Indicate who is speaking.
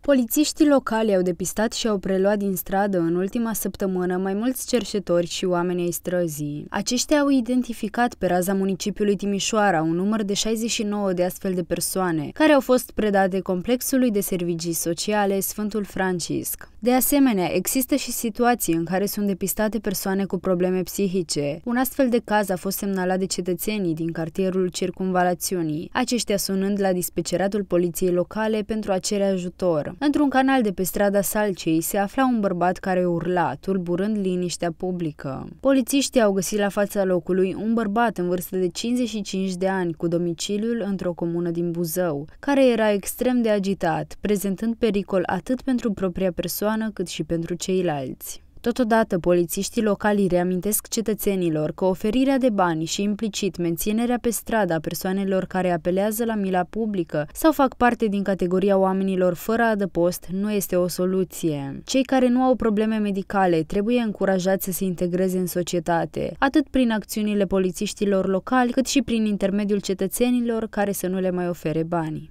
Speaker 1: Polițiștii locali au depistat și au preluat din stradă în ultima săptămână mai mulți cerșetori și oameni ai străzii. Aceștia au identificat pe raza municipiului Timișoara un număr de 69 de astfel de persoane, care au fost predate Complexului de Servicii Sociale Sfântul Francisc. De asemenea, există și situații în care sunt depistate persoane cu probleme psihice. Un astfel de caz a fost semnalat de cetățenii din cartierul Circumvalațiunii, aceștia sunând la dispeceratul poliției locale pentru a cere ajutor vară. Într-un canal de pe strada Salcei se afla un bărbat care urla, tulburând liniștea publică. Polițiștii au găsit la fața locului un bărbat în vârstă de 55 de ani, cu domiciliul într-o comună din Buzău, care era extrem de agitat, prezentând pericol atât pentru propria persoană cât și pentru ceilalți. Totodată, polițiștii locali reamintesc cetățenilor că oferirea de bani și implicit menținerea pe stradă a persoanelor care apelează la mila publică sau fac parte din categoria oamenilor fără adăpost nu este o soluție. Cei care nu au probleme medicale trebuie încurajați să se integreze în societate, atât prin acțiunile polițiștilor locali, cât și prin intermediul cetățenilor care să nu le mai ofere bani.